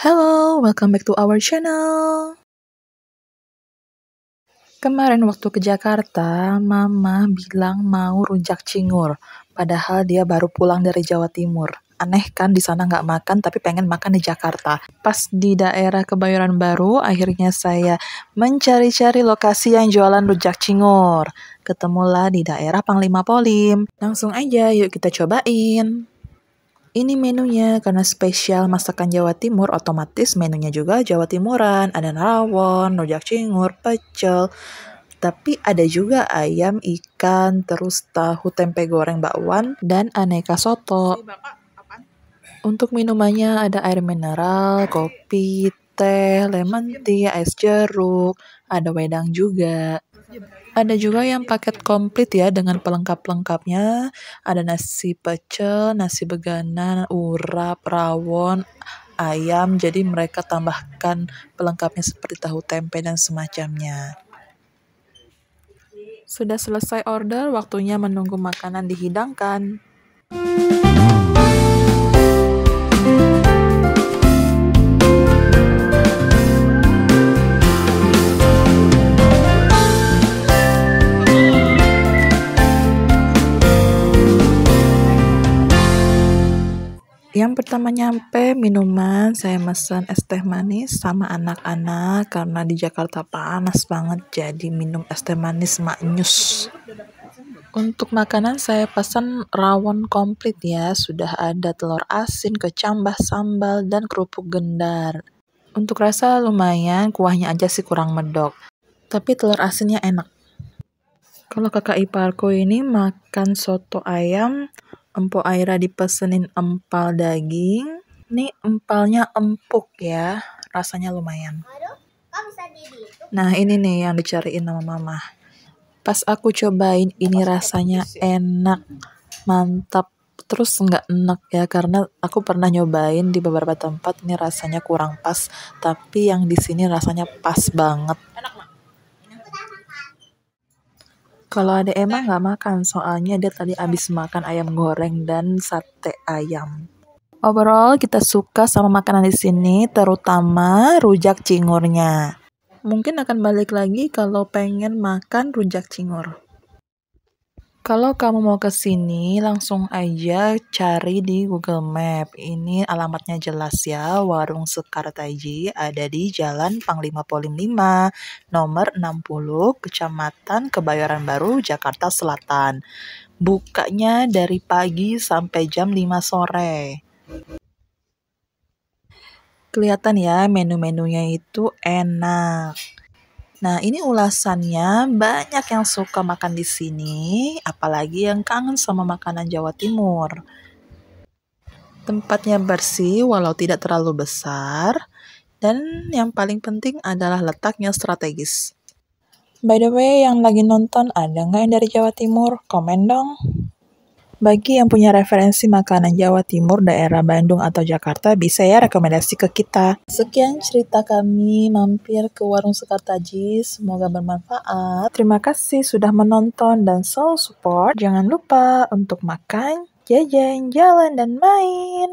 Hello, welcome back to our channel. Kemarin waktu ke Jakarta, Mama bilang mau rujak cingur, padahal dia baru pulang dari Jawa Timur. Aneh kan di sana nggak makan tapi pengen makan di Jakarta. Pas di daerah Kebayoran Baru, akhirnya saya mencari-cari lokasi yang jualan rujak cingur. Ketemulah di daerah Panglima Polim. Langsung aja yuk kita cobain. Ini menunya, karena spesial masakan Jawa Timur, otomatis menunya juga Jawa Timuran. Ada rawon, rujak cingur, pecel, tapi ada juga ayam, ikan, terus tahu tempe goreng bakwan, dan aneka soto. Untuk minumannya ada air mineral, kopi, teh, lemon tea, es jeruk, ada wedang juga. Ada juga yang paket komplit ya dengan pelengkap-lengkapnya. Ada nasi pecel, nasi begana, urap, rawon, ayam. Jadi mereka tambahkan pelengkapnya seperti tahu tempe dan semacamnya. Sudah selesai order, waktunya menunggu makanan dihidangkan. Thank yang pertama nyampe minuman saya pesan es teh manis sama anak-anak karena di Jakarta panas banget jadi minum es teh manis maknyus untuk makanan saya pesan rawon komplit ya sudah ada telur asin kecambah sambal dan kerupuk gendar untuk rasa lumayan kuahnya aja sih kurang medok tapi telur asinnya enak kalau kakak iparku ini makan soto ayam Empuk Aira dipesenin empal daging. Ini empalnya empuk ya, rasanya lumayan. Nah ini nih yang dicariin sama mama. Pas aku cobain ini rasanya enak, mantap. Terus nggak enak ya karena aku pernah nyobain di beberapa tempat ini rasanya kurang pas, tapi yang di sini rasanya pas banget. Enak, kalau ada Emma nah. nggak makan, soalnya dia tadi iya. habis makan ayam goreng dan sate ayam. Overall kita suka sama makanan di sini, terutama rujak cingurnya. Mungkin akan balik lagi kalau pengen makan rujak cingur. Kalau kamu mau ke sini, langsung aja cari di Google Map. Ini alamatnya jelas ya, Warung Sekartaji ada di Jalan Panglima Polim 5, nomor 60, Kecamatan Kebayoran Baru, Jakarta Selatan. Bukanya dari pagi sampai jam 5 sore. Kelihatan ya menu-menunya itu enak. Nah, ini ulasannya banyak yang suka makan di sini, apalagi yang kangen sama makanan Jawa Timur. Tempatnya bersih walau tidak terlalu besar, dan yang paling penting adalah letaknya strategis. By the way, yang lagi nonton ada nggak yang dari Jawa Timur? Komen dong! Bagi yang punya referensi makanan Jawa Timur, daerah Bandung atau Jakarta, bisa ya rekomendasi ke kita. Sekian cerita kami mampir ke Warung Sekartaji, Semoga bermanfaat. Terima kasih sudah menonton dan selalu support. Jangan lupa untuk makan, jajan, jalan, dan main.